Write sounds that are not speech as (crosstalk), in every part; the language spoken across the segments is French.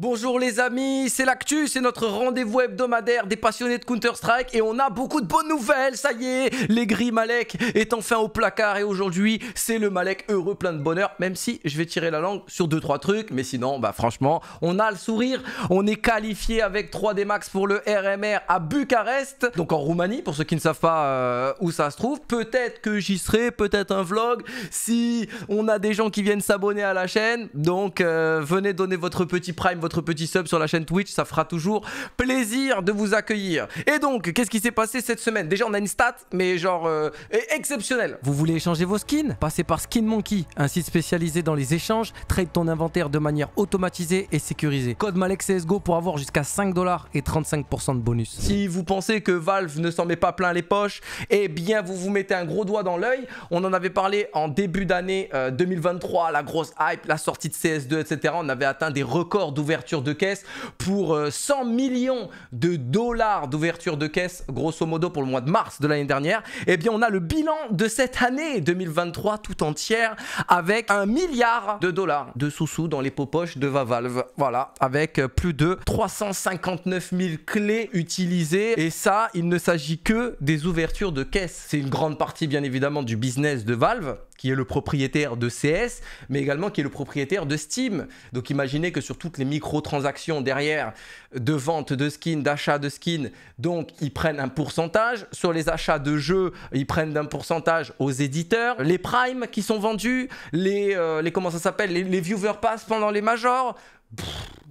Bonjour les amis, c'est l'actu, c'est notre rendez-vous hebdomadaire des passionnés de Counter-Strike et on a beaucoup de bonnes nouvelles, ça y est, les gris Malek est enfin au placard et aujourd'hui c'est le Malek heureux plein de bonheur, même si je vais tirer la langue sur 2-3 trucs, mais sinon bah franchement on a le sourire, on est qualifié avec 3D Max pour le RMR à Bucarest, donc en Roumanie pour ceux qui ne savent pas euh, où ça se trouve, peut-être que j'y serai, peut-être un vlog, si on a des gens qui viennent s'abonner à la chaîne, donc euh, venez donner votre petit prime, votre petit sub sur la chaîne Twitch, ça fera toujours plaisir de vous accueillir. Et donc, qu'est-ce qui s'est passé cette semaine Déjà, on a une stat, mais genre exceptionnel. Euh, exceptionnelle. Vous voulez échanger vos skins Passez par Skin Monkey, un site spécialisé dans les échanges, trade ton inventaire de manière automatisée et sécurisée. Code Malek CSGO pour avoir jusqu'à 5 dollars et 35% de bonus. Si vous pensez que Valve ne s'en met pas plein les poches, eh bien vous vous mettez un gros doigt dans l'œil. On en avait parlé en début d'année 2023, euh, la grosse hype, la sortie de CS2, etc. On avait atteint des records d'ouverture de caisse pour 100 euh, millions de dollars d'ouverture de caisse, grosso modo pour le mois de mars de l'année dernière, et eh bien on a le bilan de cette année 2023 tout entière avec un milliard de dollars de sous-sous dans les poches de Valve. Voilà, avec euh, plus de 359 000 clés utilisées et ça, il ne s'agit que des ouvertures de caisse. C'est une grande partie bien évidemment du business de Valve qui est le propriétaire de CS, mais également qui est le propriétaire de Steam. Donc imaginez que sur toutes les microtransactions derrière, de vente de skins, d'achat de skins, donc ils prennent un pourcentage. Sur les achats de jeux, ils prennent un pourcentage aux éditeurs, les primes qui sont vendus, les, euh, les comment ça s'appelle, les, viewer pass pendant les majors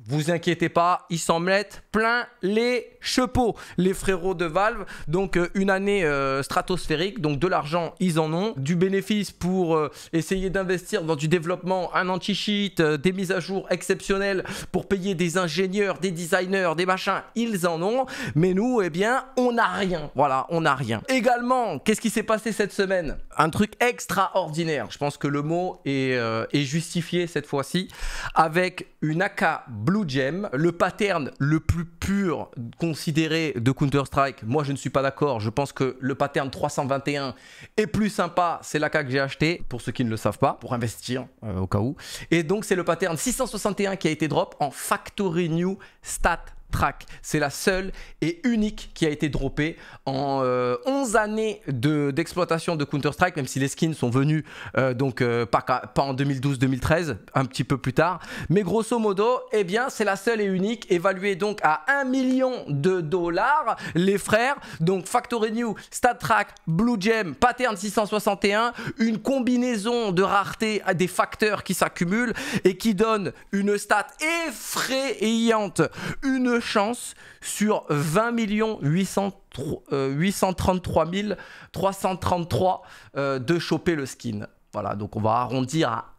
vous inquiétez pas, ils s'en mettent plein les chapeaux, les frérots de Valve. Donc euh, une année euh, stratosphérique, donc de l'argent, ils en ont. Du bénéfice pour euh, essayer d'investir dans du développement, un anti-cheat, des mises à jour exceptionnelles pour payer des ingénieurs, des designers, des machins, ils en ont. Mais nous, eh bien, on n'a rien. Voilà, on n'a rien. Également, qu'est-ce qui s'est passé cette semaine Un truc extraordinaire. Je pense que le mot est, est justifié cette fois-ci avec une AK Blue Gem, le pattern le plus pur considéré de Counter-Strike. Moi, je ne suis pas d'accord. Je pense que le pattern 321 est plus sympa. C'est la cas que j'ai acheté, pour ceux qui ne le savent pas, pour investir euh, au cas où. Et donc, c'est le pattern 661 qui a été drop en Factory New Stat track. C'est la seule et unique qui a été droppée en 11 euh, années d'exploitation de, Counter-Strike, même si les skins sont venus euh, donc euh, pas, en 2012-2013, un petit peu plus tard. Mais grosso modo, eh bien, c'est la seule et unique, évaluée donc à 1 million de dollars, les frères. Donc Factory New, stat Track, Blue Gem, Pattern 661, une combinaison de rareté des facteurs qui s'accumulent et qui donne une stat effrayante, une chance sur 20 833 333 de choper le skin. Voilà, donc on va arrondir à,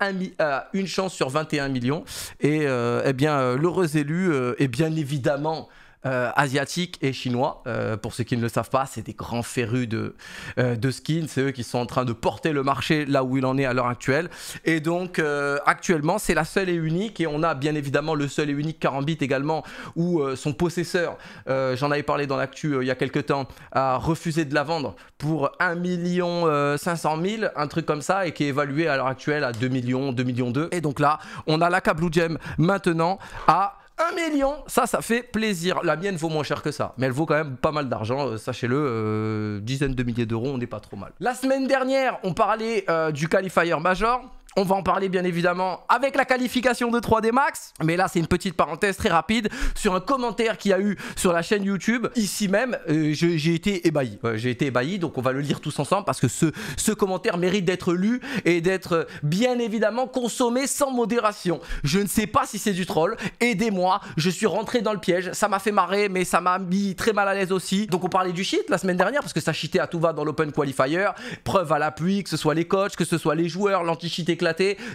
une chance sur 21 millions. Et euh, eh bien, euh, l'heureux élu euh, est bien évidemment Asiatique euh, asiatiques et chinois. Euh, pour ceux qui ne le savent pas, c'est des grands férus de, euh, de skins. C'est eux qui sont en train de porter le marché là où il en est à l'heure actuelle. Et donc, actuellement, c'est la seule et unique. Et on a bien évidemment le seul et unique Karambit également, où son possesseur, j'en avais parlé dans l'actu il y a quelques temps, a refusé de la vendre pour 1 million 500 000, un truc comme ça, et qui est évalué à l'heure actuelle à 2 millions, 2 millions 2. Et donc là, on a la Blue Gem maintenant à 1 million, ça, ça fait plaisir. La mienne vaut moins cher que ça, mais elle vaut quand même pas mal d'argent, euh, sachez-le. Euh, dizaines de milliers d'euros, on n'est pas trop mal. La semaine dernière, on parlait euh, du qualifier major. On va en parler bien évidemment avec la qualification de 3D Max. Mais là, c'est une petite parenthèse très rapide sur un commentaire qu'il y a eu sur la chaîne YouTube. Ici même, euh, j'ai été ébahi. j'ai été ébahi, donc on va le lire tous ensemble parce que ce, commentaire mérite d'être lu et d'être euh, bien évidemment consommé sans modération. Je ne sais pas si c'est du troll. Aidez-moi, je suis rentré dans le piège. Ça m'a fait marrer, mais ça m'a mis très mal à l'aise aussi. Donc on parlait du shit la semaine dernière parce que ça chitait à tout va dans l'Open Qualifier. Preuve à l'appui, que ce soit les coachs, que ce soit les joueurs, l'anti-shit,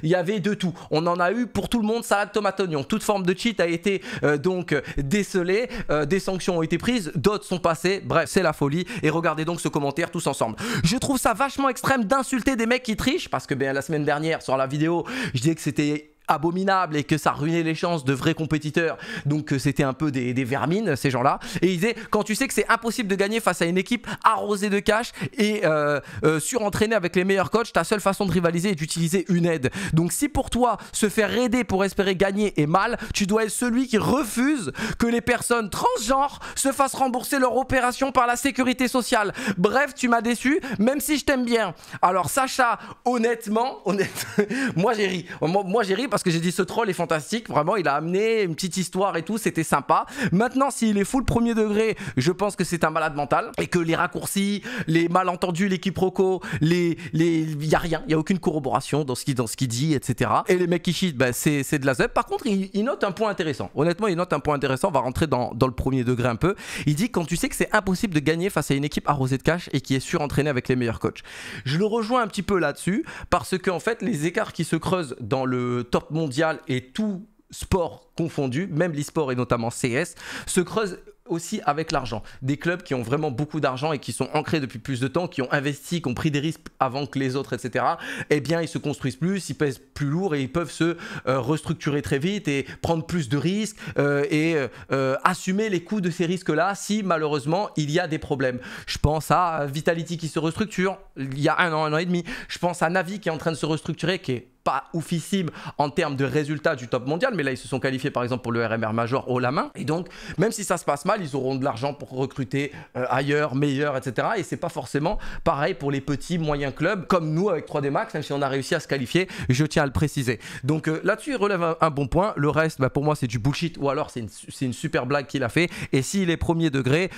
il y avait de tout. On en a eu pour tout le monde, salade, tomate, oignon. Toute forme de cheat a été euh, donc décelée, euh, des sanctions ont été prises, d'autres sont passées, bref, c'est la folie. Et regardez donc ce commentaire tous ensemble. Je trouve ça vachement extrême d'insulter des mecs qui trichent, parce que ben, la semaine dernière sur la vidéo, je disais que c'était abominable et que ça ruinait les chances de vrais compétiteurs, donc euh, c'était un peu des, vermines ces gens-là. Et il disait quand tu sais que c'est impossible de gagner face à une équipe arrosée de cash et euh, euh, surentraînée avec les meilleurs coachs, ta seule façon de rivaliser est d'utiliser une aide. Donc si pour toi se faire aider pour espérer gagner est mal, tu dois être celui qui refuse que les personnes transgenres se fassent rembourser leur opération par la sécurité sociale. Bref, tu m'as déçu, même si je t'aime bien. Alors Sacha, honnêtement, honnêtement, (laughs) moi j'ai ri. Moi, j'ai ri parce parce que j'ai dit ce troll est fantastique, vraiment il a amené une petite histoire et tout, c'était sympa. Maintenant s'il est fou le premier degré, je pense que c'est un malade mental et que les raccourcis, les malentendus, les quiproquos, les... les a rien, il y a aucune corroboration dans ce qu'il qui dit, etc. Et les mecs qui cheat, bah, c'est de la zeb. Par contre il, note un point intéressant, honnêtement il note un point intéressant, on va rentrer dans, dans le premier degré un peu. Il dit quand tu sais que c'est impossible de gagner face à une équipe arrosée de cash et qui est surentraînée avec les meilleurs coachs. Je le rejoins un petit peu là-dessus parce que en fait les écarts qui se creusent dans le top mondial et tout sport confondu, même l'e-sport et notamment CS, se creuse aussi avec l'argent. Des clubs qui ont vraiment beaucoup d'argent et qui sont ancrés depuis plus de temps, qui ont investi, qui ont pris des risques avant que les autres, etc., eh bien, ils se construisent plus, ils pèsent plus lourd et ils peuvent se euh, restructurer très vite et prendre plus de risques euh, et euh, assumer les coûts de ces risques-là si malheureusement il y a des problèmes. Je pense à Vitality qui se restructure il y a un an, un an et demi. Je pense à Navi qui est en train de se restructurer, qui est pas oufissime en termes de résultats du top mondial, mais là ils se sont qualifiés par exemple pour le RMR Major haut la main. Et donc, même si ça se passe mal, ils auront de l'argent pour recruter euh, ailleurs, meilleur, etc. Et c'est pas forcément pareil pour les petits, moyens clubs comme nous avec 3D Max, même si on a réussi à se qualifier, je tiens à le préciser. Donc euh, là-dessus, il relève un, bon point. Le reste, bah, pour moi, c'est du bullshit ou alors c'est une, super blague qu'il a fait. Et s'il est premier degré,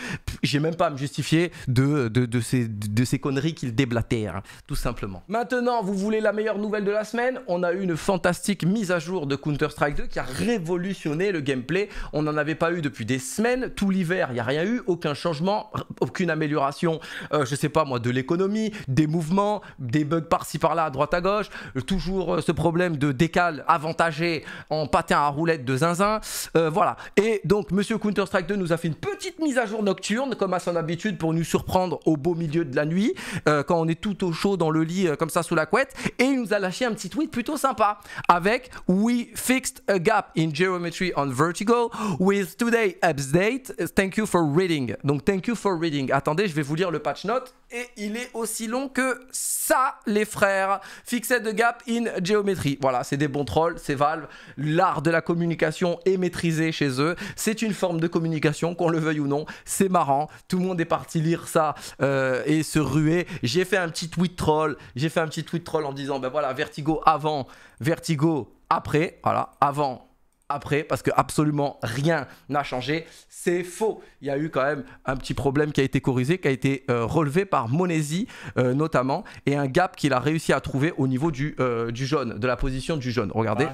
j'ai même pas à me justifier de, de, ces, conneries qu'il déblatère, hein, tout simplement. Maintenant, vous voulez la meilleure nouvelle de la semaine on a eu une fantastique mise à jour de Counter-Strike 2 qui a révolutionné le gameplay. On n'en avait pas eu depuis des semaines. Tout l'hiver, il n'y a rien eu, aucun changement, aucune amélioration, euh, je sais pas moi, de l'économie, des mouvements, des bugs par-ci par-là, à droite à gauche. Euh, toujours euh, ce problème de décal avantagé en patin à roulette de zinzin. voilà. Et donc, Monsieur Counter-Strike 2 nous a fait une petite mise à jour nocturne, comme à son habitude, pour nous surprendre au beau milieu de la nuit, quand on est tout au chaud dans le lit, comme ça sous la couette. Et il nous a lâché un petit tweet plutôt sympa avec We fixed a gap in geometry on vertical with today update. Thank you for reading. Donc thank you for reading. Attendez, je vais vous lire le patch note et il est aussi long que ça, les frères. Fixed the gap in geometry. Voilà, c'est des bons trolls, c'est Valve. L'art de la communication est maîtrisé chez eux. C'est une forme de communication, qu'on le veuille ou non. C'est marrant. Tout le monde est parti lire ça euh, et se ruer. J'ai fait un petit tweet troll. J'ai fait un petit tweet troll en disant, ben voilà, Vertigo a avant, Vertigo après. Voilà, avant, après parce que absolument rien n'a changé. C'est faux. Il y a eu quand même un petit problème qui a été corrigé, qui a été euh, relevé par Monesi euh, notamment, et un gap qu'il a réussi à trouver au niveau du, euh, du jaune, de la position du jaune. Regardez.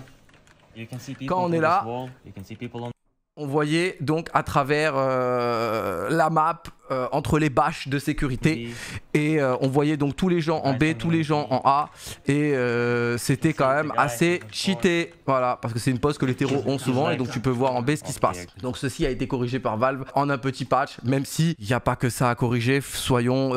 Quand on est là, on voyait donc à travers euh, la map euh, entre les bâches de sécurité et euh, on voyait donc tous les gens en B, tous les gens en A et c'était quand même assez cheaté voilà parce que c'est une pose que les terreaux ont souvent et donc tu peux voir en B ce qui se passe donc ceci a été corrigé par Valve en un petit patch même si il n'y a pas que ça à corriger soyons,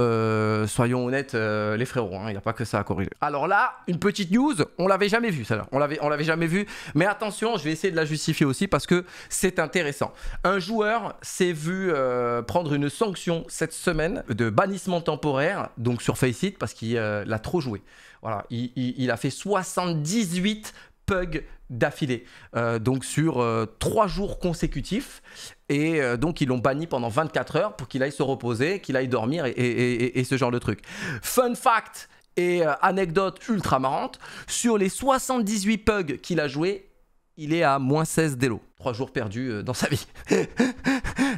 soyons honnêtes les frérots hein, il n'y a pas que ça à corriger alors là une petite news on l'avait jamais vu celle-là on l'avait jamais vu mais attention je vais essayer de la justifier aussi parce que c'est un intéressant. Un joueur s'est vu euh, prendre une sanction cette semaine de bannissement temporaire, donc sur Faceit, parce qu'il a euh, l'a trop joué. Voilà, il, a fait 78 pugs d'affilée, euh, donc sur 3 trois jours consécutifs. Et donc ils l'ont banni pendant 24 heures pour qu'il aille se reposer, qu'il aille dormir et, ce genre de truc. Fun fact et anecdote ultra marrante, sur les 78 pugs qu'il a joué, il est à moins 16 d'élo trois jours perdus euh, dans sa vie. (laughs)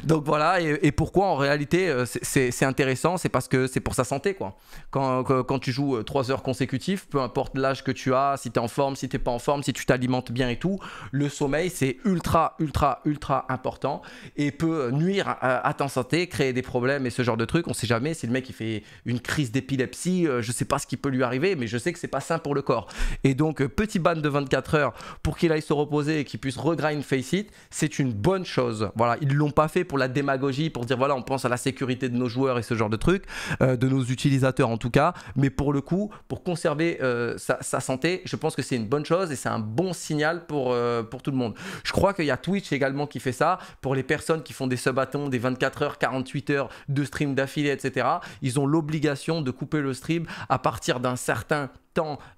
Donc voilà, et, pourquoi en réalité euh, c'est intéressant, c'est parce que c'est pour sa santé quoi. Quand, quand tu joues euh, trois heures consécutives, peu importe l'âge que tu as, si tu es en forme, si t'es pas en forme, si tu t'alimentes bien et tout, le sommeil c'est ultra, ultra, ultra important et peut nuire à, ta santé, créer des problèmes et ce genre de trucs. On sait jamais si le mec il fait une crise d'épilepsie, je sais pas ce qui peut lui arriver, mais je sais que c'est pas sain pour le corps. Et donc, petit ban de 24 heures pour qu'il aille se reposer et qu'il puisse regrind face c'est une bonne chose. Voilà, ils l'ont pas fait pour la démagogie, pour dire voilà, on pense à la sécurité de nos joueurs et ce genre de trucs, euh, de nos utilisateurs en tout cas. Mais pour le coup, pour conserver euh, sa, santé, je pense que c'est une bonne chose et c'est un bon signal pour, euh, pour tout le monde. Je crois qu'il y a Twitch également qui fait ça pour les personnes qui font des subatons, des 24 heures, 48 heures de stream d'affilée, etc. Ils ont l'obligation de couper le stream à partir d'un certain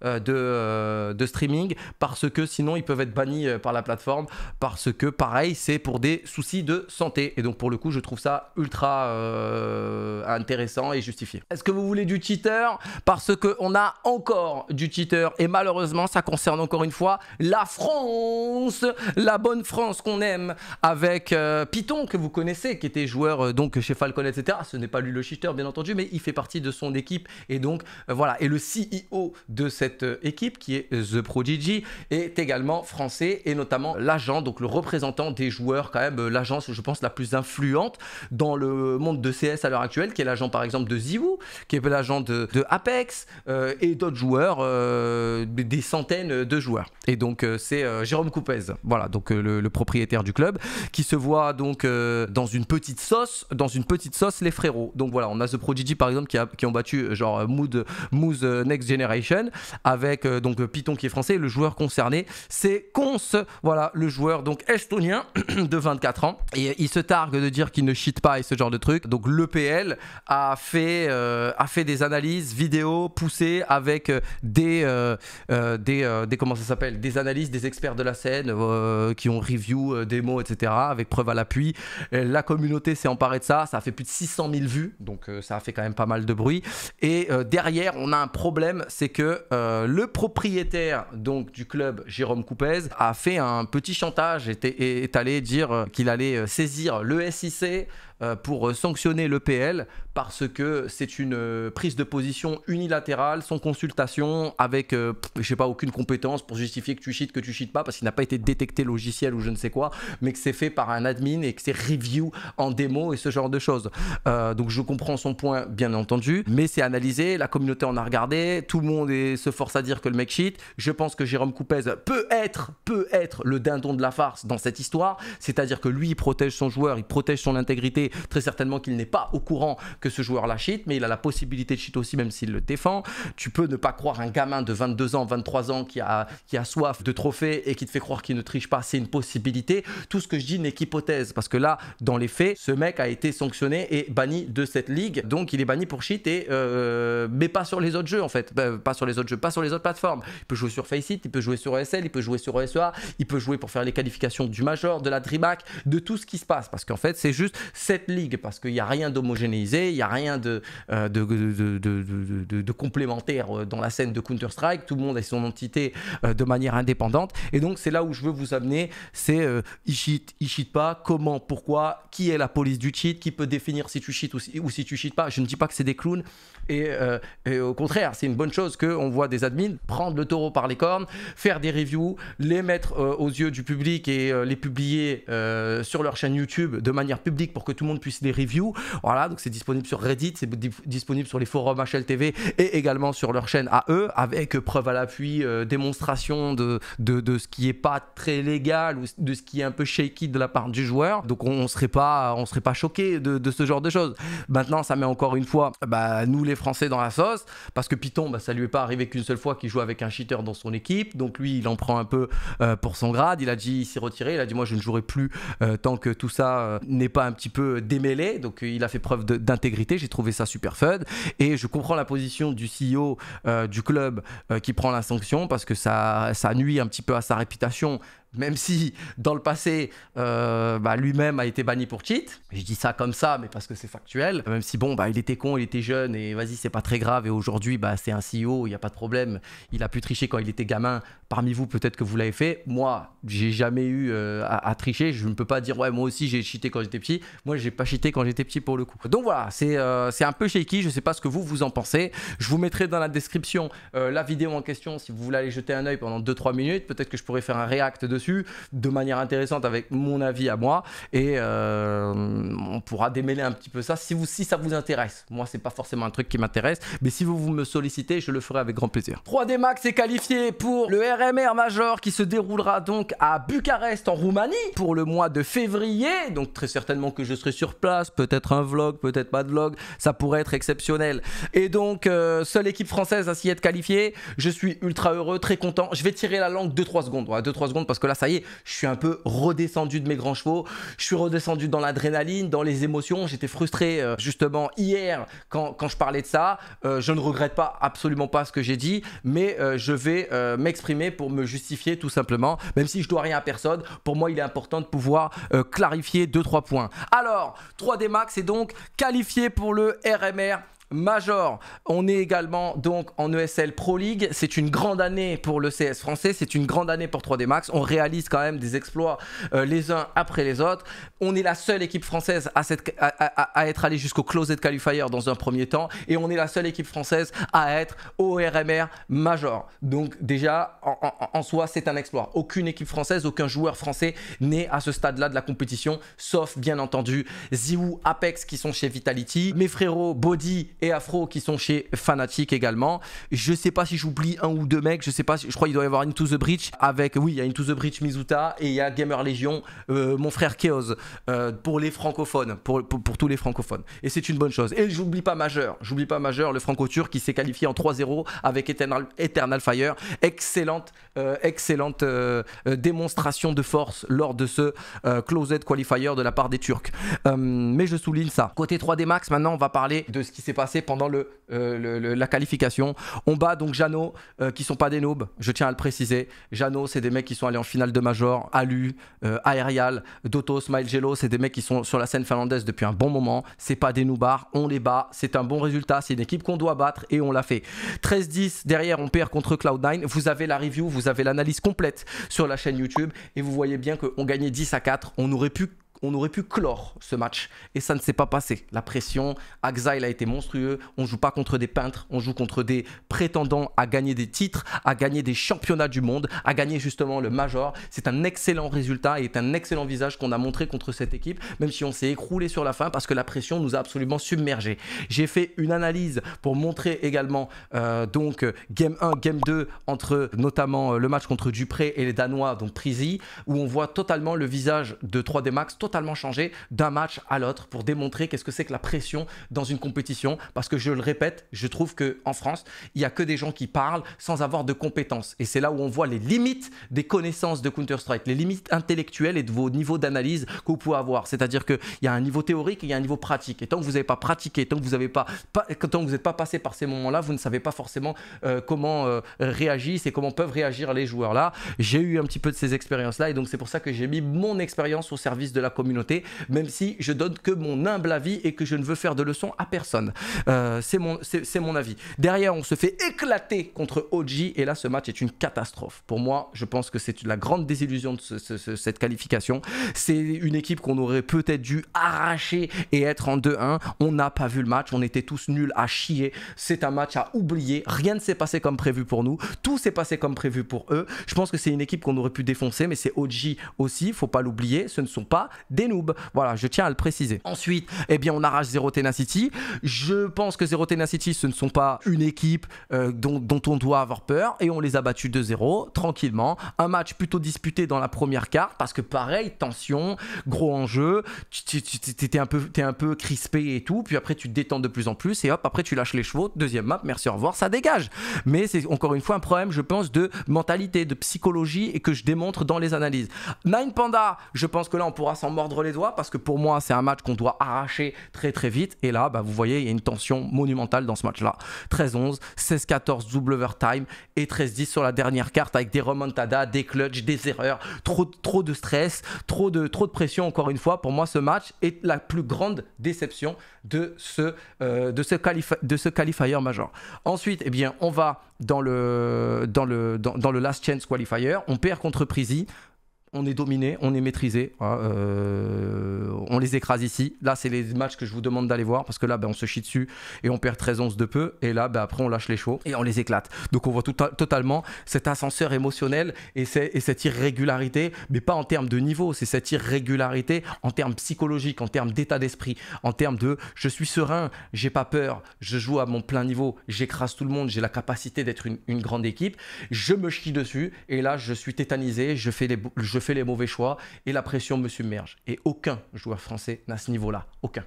euh, euh, de, streaming parce que sinon ils peuvent être bannis euh, par la plateforme parce que pareil c'est pour des soucis de santé et donc pour le coup je trouve ça ultra intéressant et justifié. Est-ce que vous voulez du cheater Parce que on a encore du cheater et malheureusement ça concerne encore une fois la France, la bonne France qu'on aime avec Python que vous connaissez qui était joueur donc chez Falcon etc. Ce n'est pas lui le cheater bien entendu mais il fait partie de son équipe et donc voilà et le CEO de cette euh, équipe qui est euh, The Prodigy est également français et notamment l'agent, donc le représentant des joueurs quand même, euh, l'agence je pense la plus influente dans le monde de CS à l'heure actuelle, qui est l'agent par exemple de Zivu, qui est l'agent de, Apex et d'autres joueurs, des centaines de joueurs. Et donc c'est Jérôme Coupez, voilà donc le, propriétaire du club, qui se voit donc dans une petite sauce, dans une petite sauce les frérots. Donc voilà, on a The Prodigy par exemple qui, ont battu genre Mood, Moose Next Generation avec euh, donc Python qui est français. Le joueur concerné, c'est Cons, voilà, le joueur donc estonien (clears throat) de 24 ans. Et euh, il se targue de dire qu'il ne cheat pas et ce genre de truc. Donc l'EPL a fait, euh, a fait des analyses vidéo poussées avec des, des, des, comment ça s'appelle, des analyses des experts de la scène qui ont review, démo, etc. Avec preuve à l'appui. La communauté s'est emparée de ça. Ça a fait plus de 600 000 vues, donc ça a fait quand même pas mal de bruit. Et derrière, on a un problème, c'est que euh, le propriétaire donc du club, Jérôme Coupez, a fait un petit chantage, et est allé dire euh, qu'il allait euh, saisir le SIC, euh, pour euh, sanctionner l'EPL parce que c'est une euh, prise de position unilatérale, sans consultation, avec, je je sais pas, aucune compétence pour justifier que tu cheats, que tu cheats pas, parce qu'il n'a pas été détecté logiciel ou je ne sais quoi, mais que c'est fait par un admin et que c'est review en démo et ce genre de choses. donc je comprends son point, bien entendu, mais c'est analysé, la communauté en a regardé, tout le monde se force à dire que le mec cheat. Je pense que Jérôme Coupez peut être, peut être le dindon de la farce dans cette histoire, c'est-à-dire que lui, il protège son joueur, il protège son intégrité, Très certainement qu'il n'est pas au courant que ce joueur-là cheat, mais il a la possibilité de cheat aussi, même s'il le défend. Tu peux ne pas croire un gamin de 22 ans, 23 ans qui a, qui a soif de trophées et qui te fait croire qu'il ne triche pas. C'est une possibilité. Tout ce que je dis n'est qu'hypothèse, parce que là, dans les faits, ce mec a été sanctionné et banni de cette ligue. Donc, il est banni pour cheat, et, euh, mais pas sur les autres jeux, en fait. Bah, pas sur les autres jeux, pas sur les autres plateformes. Il peut jouer sur Faceit, il peut jouer sur ESL, il peut jouer sur ESEA, il peut jouer pour faire les qualifications du Major, de la DreamHack, de tout ce qui se passe. Parce qu'en fait, c'est juste cette ligue parce qu'il n'y a rien d'homogénéisé, il n'y a rien de, euh, de, complémentaire euh, dans la scène de Counter-Strike. Tout le monde a son entité euh, de manière indépendante. Et donc, c'est là où je veux vous amener c'est euh, il cheat, il cheat pas, comment, pourquoi, qui est la police du cheat, qui peut définir si tu cheats ou, si, ou si, tu cheats pas. Je ne dis pas que c'est des clowns. Et, au contraire, c'est une bonne chose qu'on voit des admins prendre le taureau par les cornes, faire des reviews, les mettre aux yeux du public et les publier sur leur chaîne YouTube de manière publique pour que tout le monde puissent puisse les reviews Voilà, donc c'est disponible sur Reddit, c'est disponible sur les forums HLTV et également sur leur chaîne à eux, avec euh, preuve à l'appui, euh, démonstration de, de, de, ce qui est pas très légal ou de ce qui est un peu shaky de la part du joueur. Donc on, ne serait pas, on serait pas choqué de, ce genre de choses. Maintenant, ça met encore une fois, bah, nous les Français dans la sauce, parce que Python, bah, ça lui est pas arrivé qu'une seule fois qu'il joue avec un cheater dans son équipe. Donc lui, il en prend un peu euh, pour son grade. Il a dit, il s'est retiré. Il a dit, moi, je ne jouerai plus tant que tout ça n'est pas un petit peu démêlé. Donc euh, il a fait preuve d'intégrité. J'ai trouvé ça super fun. Et je comprends la position du CEO euh, du club euh, qui prend la sanction parce que ça, ça nuit un petit peu à sa réputation, même si dans le passé, euh, bah, lui-même a été banni pour cheat. Je dis ça comme ça, mais parce que c'est factuel. Même si, bon, bah, il était con, il était jeune, et vas-y, c'est pas très grave. Et aujourd'hui, bah, c'est un CEO, il n'y a pas de problème. Il a pu tricher quand il était gamin. Parmi vous, peut-être que vous l'avez fait. Moi, j'ai jamais eu euh, à, tricher. Je ne peux pas dire, ouais, moi aussi, j'ai cheaté quand j'étais petit. Moi, j'ai pas cheaté quand j'étais petit pour le coup. Donc voilà, c'est euh, un peu shaky. Je sais pas ce que vous, vous en pensez. Je vous mettrai dans la description la vidéo en question si vous voulez aller jeter un oeil pendant 2-3 minutes. Peut-être que je pourrais faire un react de de manière intéressante avec mon avis à moi et euh, on pourra démêler un petit peu ça si, vous, si ça vous intéresse. Moi, c'est pas forcément un truc qui m'intéresse, mais si vous, vous me sollicitez, je le ferai avec grand plaisir. 3D Max est qualifié pour le RMR Major qui se déroulera donc à Bucarest en Roumanie pour le mois de février. Donc très certainement que je serai sur place, peut-être un vlog, peut-être pas de vlog, ça pourrait être exceptionnel. Et donc euh, seule équipe française à s'y être qualifiée. Je suis ultra heureux, très content. Je vais tirer la langue 2-3 secondes, 2-3 secondes parce que là, ça y est, je suis un peu redescendu de mes grands chevaux, je suis redescendu dans l'adrénaline, dans les émotions, j'étais frustré euh, justement hier quand, je parlais de ça, euh, je ne regrette pas absolument pas ce que j'ai dit, mais euh, je vais m'exprimer pour me justifier tout simplement, même si je dois rien à personne, pour moi il est important de pouvoir clarifier 2-3 points. Alors, 3D Max est donc qualifié pour le RMR Major. On est également donc en ESL Pro League. C'est une grande année pour le CS français. C'est une grande année pour 3D Max. On réalise quand même des exploits euh, les uns après les autres. On est la seule équipe française à, être allée jusqu'au Closet Qualifier dans un premier temps. Et on est la seule équipe française à être au RMR Major. Donc déjà, en, soi, c'est un exploit. Aucune équipe française, aucun joueur français n'est à ce stade-là de la compétition, sauf bien entendu Ziou, Apex qui sont chez Vitality. Mes frérots, Body et Afro qui sont chez Fanatic également. Je sais pas si j'oublie un ou deux mecs, je sais pas, je crois qu'il doit y avoir une Into the Breach avec, oui, il y a Into the Breach Mizuta et il y a Gamer Legion, euh, mon frère Chaos, euh, pour les francophones, pour, pour, tous les francophones. Et c'est une bonne chose. Et j'oublie pas Majeur, j'oublie pas Majeur, le franco-turc qui s'est qualifié en 3-0 avec Eternal, Eternal, Fire. Excellente, euh, excellente démonstration de force lors de ce closet Qualifier de la part des Turcs. mais je souligne ça. Côté 3D Max, maintenant on va parler de ce qui s'est passé pendant euh, le, la qualification. On bat donc jano euh, qui sont pas des noobs, je tiens à le préciser. jano c'est des mecs qui sont allés en finale de Major, Alu, euh, Aerial, Dotos, Smile jello c'est des mecs qui sont sur la scène finlandaise depuis un bon moment. C'est pas des noobs on les bat, c'est un bon résultat, c'est une équipe qu'on doit battre et on l'a fait. 13-10, derrière, on perd contre Cloud9. Vous avez la review, vous avez l'analyse complète sur la chaîne YouTube et vous voyez bien que qu'on gagnait 10 à 4. On aurait pu on aurait pu clore ce match et ça ne s'est pas passé. La pression, Axa a été monstrueux, on ne joue pas contre des peintres, on joue contre des prétendants à gagner des titres, à gagner des championnats du monde, à gagner justement le Major. C'est un excellent résultat et est un excellent visage qu'on a montré contre cette équipe, même si on s'est écroulé sur la fin parce que la pression nous a absolument submergés. J'ai fait une analyse pour montrer également euh, donc game 1, game 2 entre notamment euh, le match contre Dupré et les Danois, donc Prisi, où on voit totalement le visage de 3D Max, totalement changé d'un match à l'autre pour démontrer qu'est-ce que c'est que la pression dans une compétition. Parce que je le répète, je trouve qu'en France, il n'y a que des gens qui parlent sans avoir de compétences. Et c'est là où on voit les limites des connaissances de Counter-Strike, les limites intellectuelles et de vos niveaux d'analyse que vous pouvez avoir. C'est-à-dire qu'il y a un niveau théorique et il y a un niveau pratique. Et tant que vous n'avez pas pratiqué, tant que vous n'avez pas, quand vous n'êtes pas passé par ces moments-là, vous ne savez pas forcément euh, comment euh, réagissent et comment peuvent réagir les joueurs. Là, j'ai eu un petit peu de ces expériences-là et donc c'est pour ça que j'ai mis mon expérience au service de la communauté, même si je donne que mon humble avis et que je ne veux faire de leçons à personne. Euh, c'est mon, mon avis. Derrière, on se fait éclater contre OG et là, ce match est une catastrophe. Pour moi, je pense que c'est la grande désillusion de cette qualification. C'est une équipe qu'on aurait peut-être dû arracher et être en 2-1. On n'a pas vu le match, on était tous nuls à chier. C'est un match à oublier. Rien ne s'est passé comme prévu pour nous. Tout s'est passé comme prévu pour eux. Je pense que c'est une équipe qu'on aurait pu défoncer, mais c'est OG aussi, faut pas l'oublier. Ce ne sont pas des noobs. Voilà, je tiens à le préciser. Ensuite, eh bien, on arrache Zero Tenacity. Je pense que Zero Tenacity, ce ne sont pas une équipe euh, dont, on doit avoir peur et on les a battus 2-0 tranquillement. Un match plutôt disputé dans la première carte parce que pareil, tension, gros enjeu, tu un, peu, es un peu crispé et tout, puis après tu te détends de plus en plus et hop, après tu lâches les chevaux, deuxième map, merci, au revoir, ça dégage. Mais c'est encore une fois un problème, je pense, de mentalité, de psychologie et que je démontre dans les analyses. Nine Panda, je pense que là on pourra s'en mordre les doigts parce que pour moi c'est un match qu'on doit arracher très très vite et là bah, vous voyez il y a une tension monumentale dans ce match là 13-11 16-14 double overtime et 13-10 sur la dernière carte avec des remontadas des clutches des erreurs trop, trop de stress trop de, trop de pression encore une fois pour moi ce match est la plus grande déception de ce, euh, de ce, de ce qualifier major ensuite eh bien on va dans le, dans le, dans, le last chance qualifier on perd contre Prisi on est dominé, on est maîtrisé. Euh, on les écrase ici. Là, c'est les matchs que je vous demande d'aller voir parce que là, ben, on se chie dessus et on perd 13-11 de peu. Et là, ben, après, on lâche les chevaux et on les éclate. Donc, on voit totalement cet ascenseur émotionnel et, cette irrégularité, mais pas en termes de niveau, c'est cette irrégularité en termes psychologiques, en termes d'état d'esprit, en termes de je suis serein, j'ai pas peur, je joue à mon plein niveau, j'écrase tout le monde, j'ai la capacité d'être une, grande équipe. Je me chie dessus et là, je suis tétanisé, je fais les. Je fais les mauvais choix et la pression me submerge. Et aucun joueur français n'a ce niveau-là. Aucun.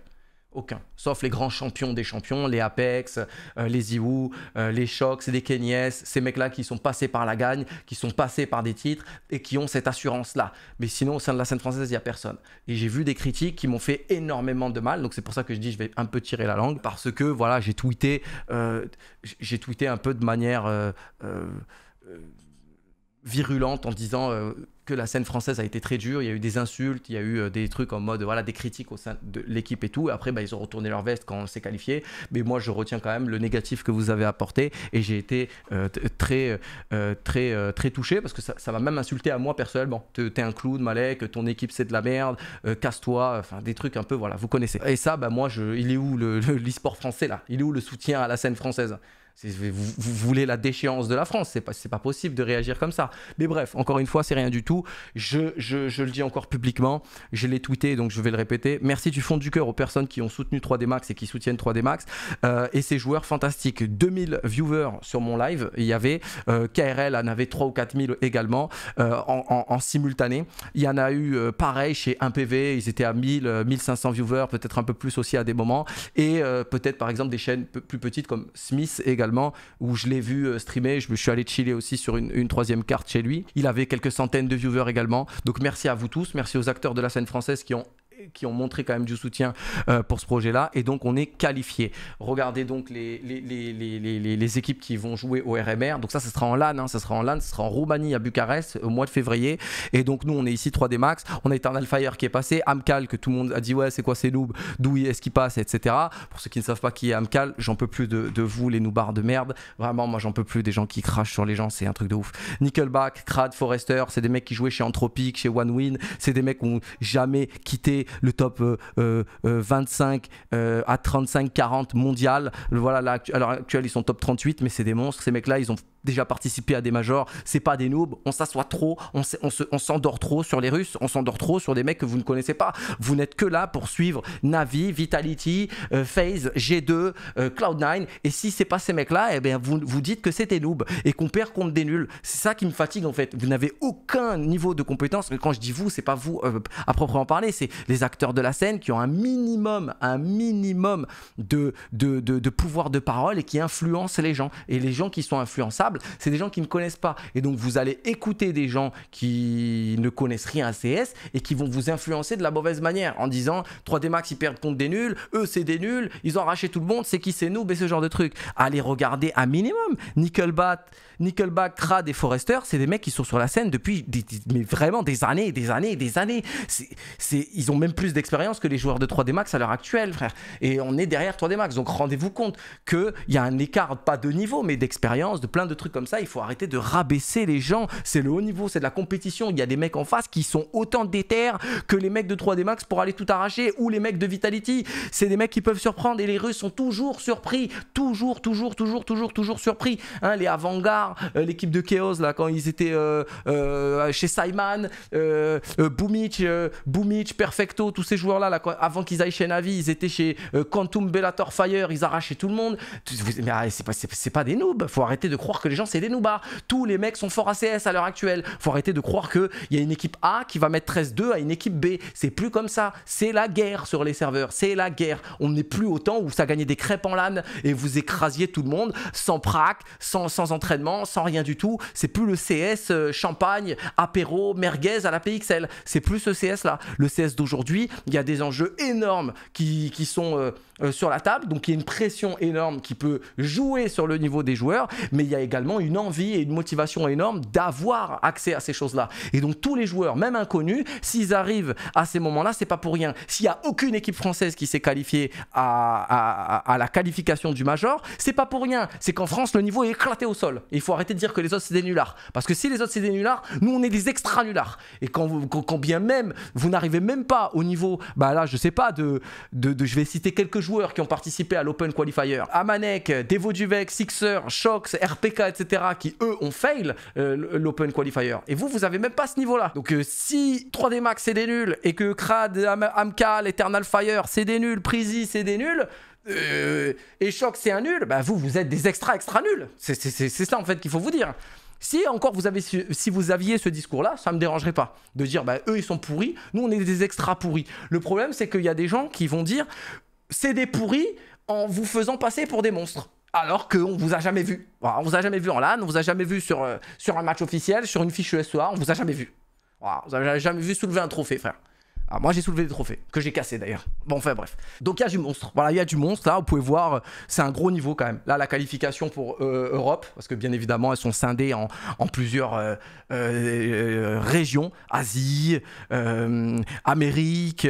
Aucun. Sauf les grands champions des champions, les Apex, euh, les Ziwu, euh, les Shocks, les Kenyes, ces mecs-là qui sont passés par la gagne, qui sont passés par des titres et qui ont cette assurance-là. Mais sinon, au sein de la scène française, il n'y a personne. Et j'ai vu des critiques qui m'ont fait énormément de mal. Donc c'est pour ça que je dis, je vais un peu tirer la langue parce que voilà, j'ai tweeté, euh, j'ai tweeté un peu de manière virulente en disant que la scène française a été très dure, il y a eu des insultes, il y a eu euh, des trucs en mode, voilà, des critiques au sein de l'équipe et tout. Après, bah, ils ont retourné leur veste quand on s'est qualifié. Mais moi, je retiens quand même le négatif que vous avez apporté et j'ai été euh, très, euh, très, très touché parce que ça, va m'a même insulté à moi personnellement. T'es un clown, Malek, ton équipe c'est de la merde, casse-toi, enfin des trucs un peu, voilà, vous connaissez. Et ça, bah, moi, je, il est où le français là Il est où le soutien à la scène française vous, voulez la déchéance de la France, c'est pas, pas possible de réagir comme ça. Mais bref, encore une fois, c'est rien du tout. Je, je, je, le dis encore publiquement, je l'ai tweeté, donc je vais le répéter. Merci du fond du cœur aux personnes qui ont soutenu 3D Max et qui soutiennent 3D Max euh, et ces joueurs fantastiques. 2000 viewers sur mon live, il y avait euh, KRL en avait 3 ou 4000 également euh, en, en, simultané. Il y en a eu pareil chez 1PV, ils étaient à 1000, 1500 viewers, peut-être un peu plus aussi à des moments, et peut-être par exemple des chaînes plus petites comme Smith également où je l'ai vu euh, streamer. Je, me suis allé chiller aussi sur une, une, troisième carte chez lui. Il avait quelques centaines de viewers également. Donc merci à vous tous, merci aux acteurs de la scène française qui ont qui ont montré quand même du soutien euh, pour ce projet-là. Et donc, on est qualifié. Regardez donc les, les, équipes qui vont jouer au RMR. Donc, ça, ce sera en LAN, ça hein. sera en LAN, ce sera en Roumanie, à Bucarest, au mois de février. Et donc, nous, on est ici 3D Max. On a Eternal Fire qui est passé. Amcal, que tout le monde a dit, ouais, c'est quoi ces noobs D'où est-ce qu'il passe, etc. Pour ceux qui ne savent pas qui est Amcal, j'en peux plus de, vous, les noobards de merde. Vraiment, moi, j'en peux plus des gens qui crachent sur les gens. C'est un truc de ouf. Nickelback, Crad, Forester c'est des mecs qui jouaient chez Anthropic, chez One Win. C'est des mecs qui n'ont jamais quitté le top 25 euh, euh, euh, à 35-40 mondial. Voilà, là, à l'heure actuelle, ils sont top 38, mais c'est des monstres. Ces mecs-là, ils ont déjà participé à des majors, c'est pas des noobs, on s'assoit trop, on s'endort trop sur les Russes, on s'endort trop sur des mecs que vous ne connaissez pas. Vous n'êtes que là pour suivre Navi, Vitality, FaZe, euh, Phase, G2, euh, Cloud9, et si c'est pas ces mecs-là, eh bien vous, vous dites que c'est des noobs et qu'on perd contre des nuls. C'est ça qui me fatigue en fait. Vous n'avez aucun niveau de compétence, mais quand je dis vous, c'est pas vous euh, à proprement parler, c'est les acteurs de la scène qui ont un minimum, un minimum de, de, de, de pouvoir de parole et qui influencent les gens. Et les gens qui sont influençables, c'est des gens qui ne connaissent pas. Et donc vous allez écouter des gens qui ne connaissent rien à CS et qui vont vous influencer de la mauvaise manière en disant 3D Max ils perdent contre des nuls, eux c'est des nuls, ils ont arraché tout le monde, c'est qui c'est nous, mais ce genre de truc. Allez regarder un minimum Nickelback, Nickelback, et Forrester, c'est des mecs qui sont sur la scène depuis des, vraiment des années, des années, des années. C'est, ils ont même plus d'expérience que les joueurs de 3D Max à l'heure actuelle, frère. Et on est derrière 3D Max, donc rendez-vous compte qu'il y a un écart, pas de niveau, mais d'expérience, de plein de trucs comme ça, il faut arrêter de rabaisser les gens. C'est le haut niveau, c'est de la compétition. Il y a des mecs en face qui sont autant déter que les mecs de 3D Max pour aller tout arracher ou les mecs de Vitality. C'est des mecs qui peuvent surprendre et les Russes sont toujours surpris. Toujours, toujours, toujours, toujours, toujours surpris. Hein, les avant garde euh, l'équipe de Chaos, là, quand ils étaient euh, euh, chez Simon, Boomich, Boomich, Perfecto, tous ces joueurs-là, là, avant qu'ils aillent chez Navi, ils étaient chez Quantum Bellator Fire, ils arrachaient tout le monde. Ah, c'est pas, pas, des noobs. Faut arrêter de croire que les les gens, c'est des noubards. Tous les mecs sont forts à CS à l'heure actuelle. Faut arrêter de croire qu'il y a une équipe A qui va mettre 13-2 à une équipe B. C'est plus comme ça. C'est la guerre sur les serveurs. C'est la guerre. On n'est plus au temps où ça gagnait des crêpes en l'âne et vous écrasiez tout le monde sans prac, sans, entraînement, sans rien du tout. C'est plus le CS euh, champagne, apéro, merguez à la PXL. C'est plus ce CS là. Le CS d'aujourd'hui, il y a des enjeux énormes qui, sont. Euh, euh, sur la table, donc il y a une pression énorme qui peut jouer sur le niveau des joueurs, mais il y a également une envie et une motivation énorme d'avoir accès à ces choses-là. Et donc tous les joueurs, même inconnus, s'ils arrivent à ces moments-là, c'est pas pour rien. S'il n'y a aucune équipe française qui s'est qualifiée à, la qualification du major, c'est pas pour rien. C'est qu'en France, le niveau est éclaté au sol. il faut arrêter de dire que les autres c'est des nullards, parce que si les autres c'est des nullards, nous on est des extra nullards. Et quand, vous, bien même vous n'arrivez même pas au niveau, bah là je sais pas de, de, de je vais citer quelques joueurs qui ont participé à l'Open Qualifier, Amanek, Devo Duvec, Sixer, Shox, RPK, etc., qui eux ont fail euh, l'Open Qualifier. Et vous, vous avez même pas ce niveau-là. Donc euh, si 3D Max c'est des nuls et que Crad, Amkal Eternal Fire c'est des nuls, Prizy, c'est des nuls, euh, et Shox, c'est un nul, bah vous, vous êtes des extra extra nuls. C'est ça en fait qu'il faut vous dire. Si encore vous avez si vous aviez ce discours-là, ça me dérangerait pas de dire bah eux ils sont pourris, nous on est des extra pourris. Le problème c'est qu'il y a des gens qui vont dire c'est des pourris en vous faisant passer pour des monstres alors qu'on vous a jamais vu. on vous a jamais vu en LAN, on vous a jamais vu sur, euh, sur un match officiel, sur une fiche ESOA, on vous a jamais vu. On vous a jamais vu soulever un trophée, frère. Ah, moi j'ai soulevé des trophées, que j'ai cassé d'ailleurs. Bon enfin bref. Donc il y a du monstre. Voilà, il y a du monstre. Là vous pouvez voir, c'est un gros niveau quand même. Là la qualification pour euh, Europe, parce que bien évidemment elles sont scindées en, en plusieurs euh, euh, régions. Asie, Amérique,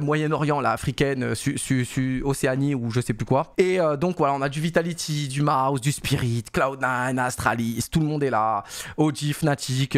Moyen-Orient, l'Africaine Océanie ou je sais plus quoi. Et donc voilà, on a du Vitality, du Mouse, du Spirit, Cloud9, Astralis, tout le monde est là. OG, Fnatic,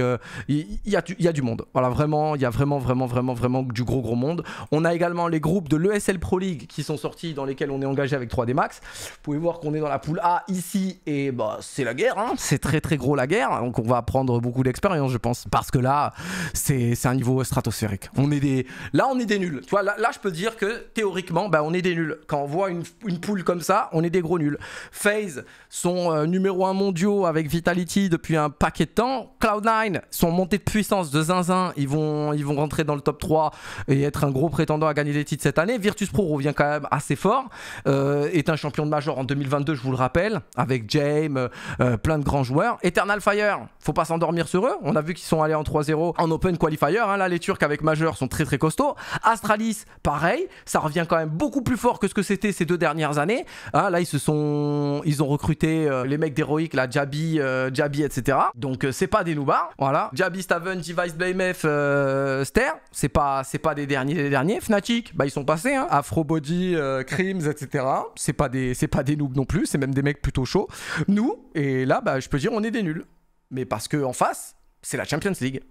il y, y a du monde. Voilà, vraiment il y a vraiment, vraiment, vraiment, vraiment du gros, gros monde. On a également les groupes de l'ESL Pro League qui sont sortis, dans lesquels on est engagé avec 3D Max. Vous pouvez voir qu'on est dans la poule A ici, et bah, c'est la guerre, hein. c'est très, très gros la guerre. Donc on va prendre beaucoup d'expérience, je pense, parce que là, c'est un niveau stratosphérique. On est des, là, on est des nuls. Tu là, je peux dire que théoriquement, bah, on est des nuls. Quand on voit une, poule comme ça, on est des gros nuls. FaZe sont euh, numéro un mondiaux avec Vitality depuis un paquet de temps. Cloud9 sont montés de puissance de zinzin, ils vont ils vont rentrer dans le top 3 et être un gros prétendant à gagner des titres cette année. Virtus Pro revient quand même assez fort, euh, est un champion de major en 2022, je vous le rappelle, avec James, euh, euh, plein de grands joueurs. Eternal Fire, faut pas s'endormir sur eux. On a vu qu'ils sont allés en 3-0 en Open Qualifier. Hein. Là, les Turcs avec majeur sont très très costauds. Astralis, pareil, ça revient quand même beaucoup plus fort que ce que c'était ces deux dernières années. Hein. là, ils se sont, ils ont recruté les mecs d'Heroic, là, Jabi, Jabi, etc. Donc, c'est pas des loupards. Voilà. Jabi, Staven, Device, BMF, euh, Ster, c'est pas, c'est pas des derniers des derniers. Fnatic, bah ils sont passés. Hein. Afrobody, Crimes, euh, Crims, etc. C'est pas des, c'est pas des noobs non plus. C'est même des mecs plutôt chauds. Nous, et là, bah je peux dire, on est des nuls. Mais parce que en face, c'est la Champions League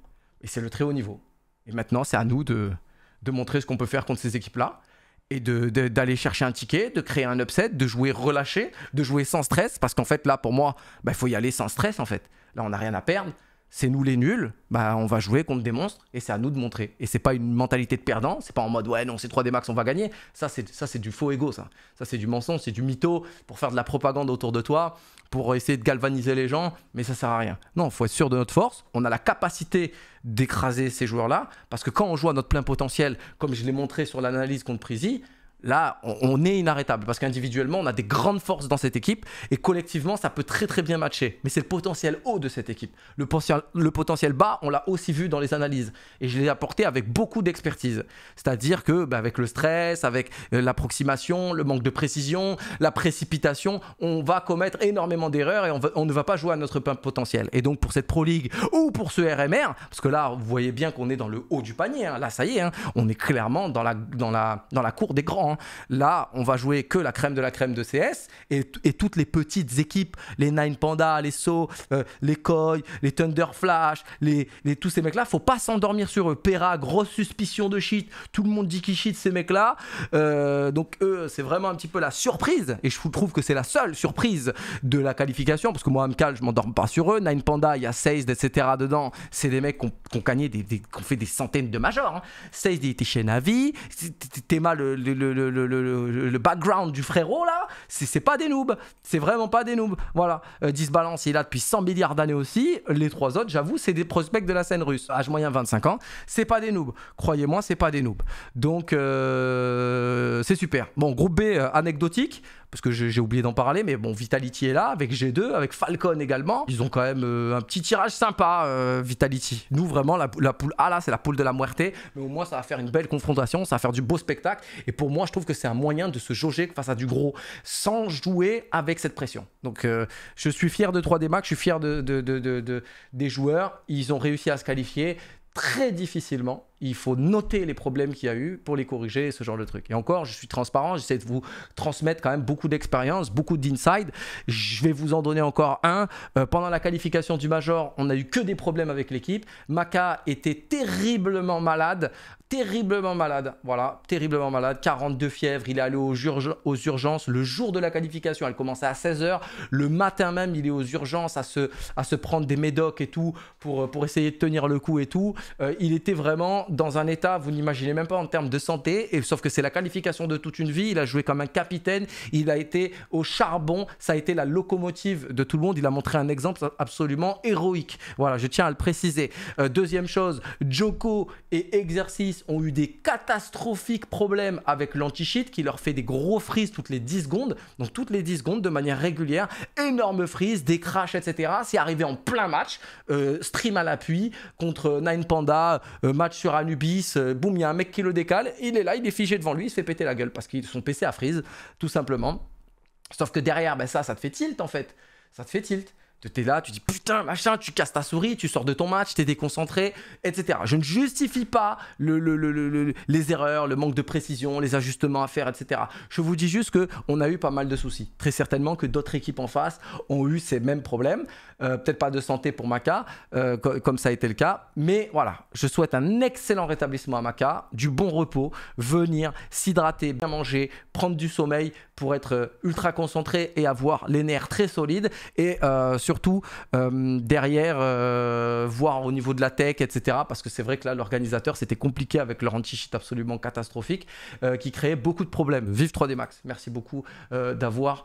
et c'est le très haut niveau. Et maintenant, c'est à nous de, montrer ce qu'on peut faire contre ces équipes-là et d'aller chercher un ticket, de créer un upset, de jouer relâché, de jouer sans stress, parce qu'en fait là pour moi, il bah, faut y aller sans stress en fait. Là on n'a rien à perdre, c'est nous les nuls, bah on va jouer contre des monstres et c'est à nous de montrer. Et c'est pas une mentalité de perdant, c'est pas en mode ouais non c'est 3D max on va gagner. Ça c'est du faux ego ça. Ça c'est du mensonge, c'est du mytho pour faire de la propagande autour de toi, pour essayer de galvaniser les gens, mais ça sert à rien. Non, faut être sûr de notre force. On a la capacité d'écraser ces joueurs là parce que quand on joue à notre plein potentiel, comme je l'ai montré sur l'analyse contre Prisi, Là, on, est inarrêtable parce qu'individuellement, on a des grandes forces dans cette équipe et collectivement, ça peut très très bien matcher. Mais c'est le potentiel haut de cette équipe. Le, potentiel, le potentiel bas, on l'a aussi vu dans les analyses et je l'ai apporté avec beaucoup d'expertise. C'est-à-dire que, bah, avec le stress, avec euh, l'approximation, le manque de précision, la précipitation, on va commettre énormément d'erreurs et on, ne va pas jouer à notre plein potentiel. Et donc, pour cette Pro League ou pour ce RMR, parce que là, vous voyez bien qu'on est dans le haut du panier. Hein. Là, ça y est, hein. on est clairement dans dans dans la cour des grands. Hein. Là, on va jouer que la crème de la crème de CS et, toutes les petites équipes, les Nine Panda, les So, euh, les Koi, les Thunder Flash, les, tous ces mecs-là, faut pas s'endormir sur eux. Pera, grosse suspicion de shit, tout le monde dit qu'ils cheat ces mecs-là. Euh, donc eux, c'est vraiment un petit peu la surprise et je trouve que c'est la seule surprise de la qualification parce que moi, Amcal, je m'endorme pas sur eux. Nine Panda, il y a Seized, etc. dedans, c'est des mecs qui ont, gagné, des, ont fait des centaines de majors. Hein. Seized, il était chez Navi, Tema, le le, background du frérot là, c'est pas des noobs. C'est vraiment pas des noobs. Voilà. dis euh, Disbalance, il est là depuis 100 milliards d'années aussi. Les trois autres, j'avoue, c'est des prospects de la scène russe. Âge moyen 25 ans. C'est pas des noobs. Croyez-moi, c'est pas des noobs. Donc, euh, c'est super. Bon, groupe B, euh, anecdotique parce que j'ai oublié d'en parler, mais bon, Vitality est là, avec G2, avec Falcon également. Ils ont quand même euh, un petit tirage sympa, euh, Vitality. Nous, vraiment, la, poule A, ah là, c'est la poule de la muerte, mais au moins, ça va faire une belle confrontation, ça va faire du beau spectacle. Et pour moi, je trouve que c'est un moyen de se jauger face à du gros, sans jouer avec cette pression. Donc, euh, je suis fier de 3D Max, je suis fier de, de, de, des joueurs. Ils ont réussi à se qualifier très difficilement il faut noter les problèmes qu'il y a eu pour les corriger ce genre de truc. Et encore, je suis transparent, j'essaie de vous transmettre quand même beaucoup d'expérience, beaucoup d'inside. Je vais vous en donner encore un. Euh, pendant la qualification du Major, on n'a eu que des problèmes avec l'équipe. Maka était terriblement malade, terriblement malade, voilà, terriblement malade, 42 fièvres, il est allé aux, urgences le jour de la qualification, elle commençait à 16h, le matin même, il est aux urgences à se, à se prendre des médocs et tout pour, pour essayer de tenir le coup et tout. Euh, il était vraiment dans un état, vous n'imaginez même pas en termes de santé, et, sauf que c'est la qualification de toute une vie. Il a joué comme un capitaine, il a été au charbon, ça a été la locomotive de tout le monde. Il a montré un exemple absolument héroïque. Voilà, je tiens à le préciser. Euh, deuxième chose, Joko et Exercice ont eu des catastrophiques problèmes avec l'anti-cheat qui leur fait des gros freezes toutes les 10 secondes, donc toutes les 10 secondes de manière régulière, énorme freeze, des crashs, etc. C'est arrivé en plein match, euh, stream à l'appui contre Nine Panda, euh, match sur Anubis, euh, boum, il y a un mec qui le décale, il est là, il est figé devant lui, il se fait péter la gueule parce que son PC a freeze, tout simplement. Sauf que derrière, ben ça, ça te fait tilt en fait. Ça te fait tilt. Tu es là, tu dis putain, machin, tu casses ta souris, tu sors de ton match, es déconcentré, etc. Je ne justifie pas le, les erreurs, le manque de précision, les ajustements à faire, etc. Je vous dis juste qu'on a eu pas mal de soucis. Très certainement que d'autres équipes en face ont eu ces mêmes problèmes. Euh, peut-être pas de santé pour Maca, euh, comme ça a été le cas. Mais voilà, je souhaite un excellent rétablissement à Maca, du bon repos, venir s'hydrater, bien manger, prendre du sommeil, pour être euh, ultra concentré et avoir les nerfs très solides et euh, surtout euh, derrière voir au niveau de la tech etc parce que c'est vrai que là l'organisateur c'était compliqué avec leur anti-cheat absolument catastrophique qui créait beaucoup de problèmes vive 3D Max merci beaucoup d'avoir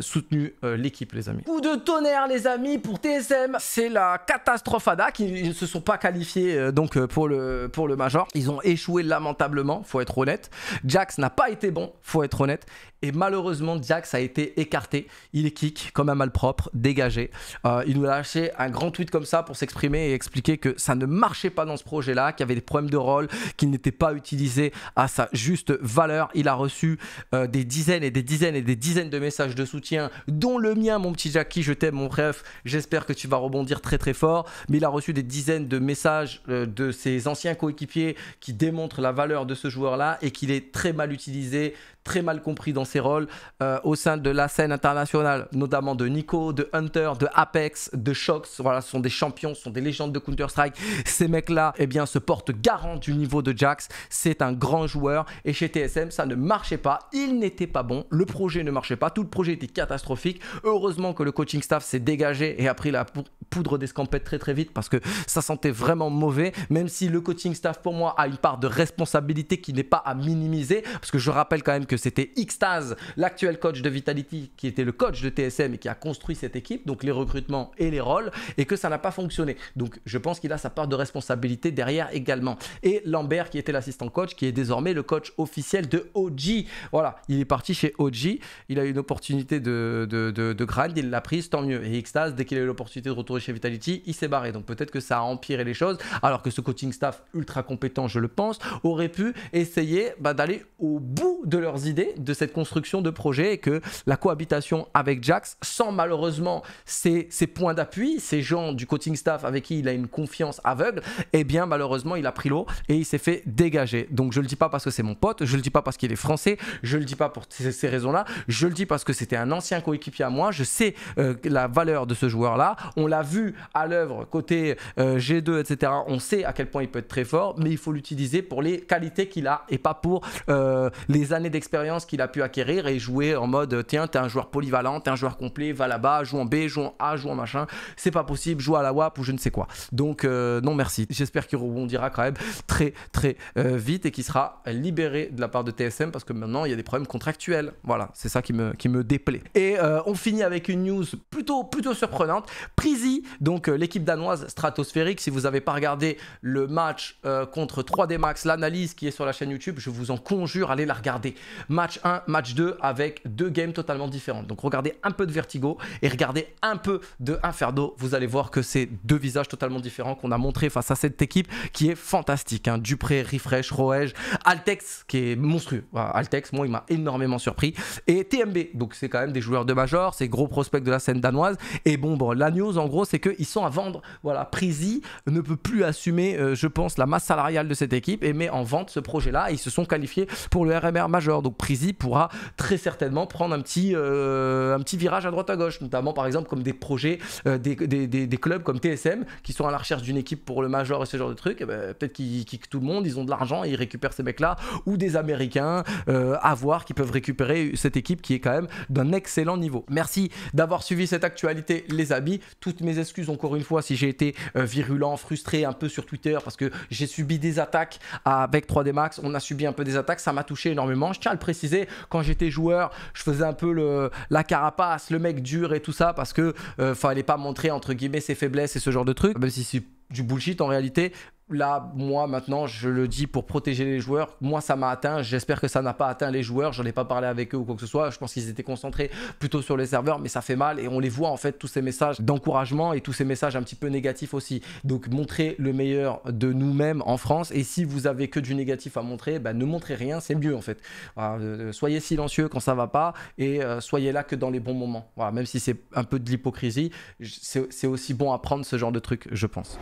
soutenu l'équipe les amis coup de tonnerre les amis pour TSM c'est la catastrophe ADA qui ils ne se sont pas qualifiés donc pour le pour le major ils ont échoué lamentablement faut être honnête Jax n'a pas été bon faut être honnête et Malheureusement, Jax a été écarté. Il est kick comme un malpropre, dégagé. Euh, il nous a lâché un grand tweet comme ça pour s'exprimer et expliquer que ça ne marchait pas dans ce projet-là, qu'il y avait des problèmes de rôle, qu'il n'était pas utilisé à sa juste valeur. Il a reçu euh, des dizaines et des dizaines et des dizaines de messages de soutien, dont le mien, mon petit Jackie, je t'aime, mon ref. J'espère que tu vas rebondir très très fort. Mais il a reçu des dizaines de messages euh, de ses anciens coéquipiers qui démontrent la valeur de ce joueur-là et qu'il est très mal utilisé très mal compris dans ses rôles euh, au sein de la scène internationale, notamment de Nico, de Hunter, de Apex, de Shox. Voilà, ce sont des champions, ce sont des légendes de Counter-Strike. Ces mecs-là, eh bien, se portent garant du niveau de Jax. C'est un grand joueur et chez TSM, ça ne marchait pas. Il n'était pas bon. Le projet ne marchait pas. Tout le projet était catastrophique. Heureusement que le coaching staff s'est dégagé et a pris la poudre d'escampette très très vite parce que ça sentait vraiment mauvais. Même si le coaching staff, pour moi, a une part de responsabilité qui n'est pas à minimiser parce que je rappelle quand même que c'était Xtaz, l'actuel coach de Vitality, qui était le coach de TSM et qui a construit cette équipe, donc les recrutements et les rôles, et que ça n'a pas fonctionné. Donc je pense qu'il a sa part de responsabilité derrière également. Et Lambert, qui était l'assistant coach, qui est désormais le coach officiel de OG. Voilà, il est parti chez OG, il a eu une opportunité de, de, grind, il l'a prise, tant mieux. Et Xtaz, dès qu'il a eu l'opportunité de retourner chez Vitality, il s'est barré. Donc peut-être que ça a empiré les choses, alors que ce coaching staff ultra compétent, je le pense, aurait pu essayer bah, d'aller au bout de leurs idées de cette construction de projet et que la cohabitation avec Jax, sans malheureusement ses, points d'appui, ces gens du coaching staff avec qui il a une confiance aveugle, eh bien malheureusement il a pris l'eau et il s'est fait dégager. Donc je le dis pas parce que c'est mon pote, je le dis pas parce qu'il est français, je le dis pas pour ces, raisons-là, je le dis parce que c'était un ancien coéquipier à moi, je sais euh, la valeur de ce joueur-là, on l'a vu à l'œuvre côté euh, G2, etc. On sait à quel point il peut être très fort, mais il faut l'utiliser pour les qualités qu'il a et pas pour euh, les années d'expérience qu'il a pu acquérir et jouer en mode euh, tiens, t'es un joueur polyvalent, t'es un joueur complet, va là-bas, joue en B, joue en A, joue en machin. C'est pas possible, joue à la WAP ou je ne sais quoi. Donc, euh, non, merci. J'espère qu'il rebondira quand même très, très euh, vite et qu'il sera libéré de la part de TSM parce que maintenant, il y a des problèmes contractuels. Voilà, c'est ça qui me, qui me déplaît. Et on finit avec une news plutôt, plutôt surprenante. Prizy donc l'équipe danoise stratosphérique, si vous n'avez pas regardé le match contre 3D Max, l'analyse qui est sur la chaîne YouTube, je vous en conjure, allez la regarder match 1, match 2, avec deux games totalement différentes. Donc regardez un peu de Vertigo et regardez un peu de Inferno. Vous allez voir que c'est deux visages totalement différents qu'on a montré face à cette équipe qui est fantastique. Hein. Dupré, Refresh, Roège, Altex qui est monstrueux. Altex, moi, il m'a énormément surpris. Et TMB, donc c'est quand même des joueurs de major, c'est gros prospects de la scène danoise. Et bon, bon la news en gros, c'est qu'ils sont à vendre. Voilà, Prisi ne peut plus assumer, euh, je pense, la masse salariale de cette équipe et met en vente ce projet-là. Ils se sont qualifiés pour le RMR majeur. Donc Prisi pourra très certainement prendre un petit, euh, un petit virage à droite à gauche, notamment par exemple comme des projets, euh, des, clubs comme TSM qui sont à la recherche d'une équipe pour le major et ce genre de trucs. Eh ben, peut-être qu'ils kickent tout le monde, ils ont de l'argent et ils récupèrent ces mecs-là, ou des Américains euh, à voir qui peuvent récupérer cette équipe qui est quand même d'un excellent niveau. Merci d'avoir suivi cette actualité, les amis. Toutes mes excuses encore une fois si j'ai été virulent, frustré un peu sur Twitter parce que j'ai subi des attaques avec 3D Max. On a subi un peu des attaques, ça m'a touché énormément. Je Préciser, quand j'étais joueur, je faisais un peu le, la carapace, le mec dur et tout ça, parce que euh, fallait pas montrer entre guillemets ses faiblesses et ce genre de trucs, même si c'est du bullshit en réalité, là, moi, maintenant, je le dis pour protéger les joueurs. Moi, ça m'a atteint. J'espère que ça n'a pas atteint les joueurs. je n'en ai pas parlé avec eux ou quoi que ce soit. Je pense qu'ils étaient concentrés plutôt sur les serveurs, mais ça fait mal. Et on les voit, en fait, tous ces messages d'encouragement et tous ces messages un petit peu négatifs aussi. Donc, montrez le meilleur de nous-mêmes en France. Et si vous avez que du négatif à montrer, bah, ne montrez rien. C'est mieux, en fait. Euh, soyez silencieux quand ça ne va pas et euh, soyez là que dans les bons moments. même si c'est un peu de l'hypocrisie, c'est aussi bon à prendre ce genre de truc, je pense.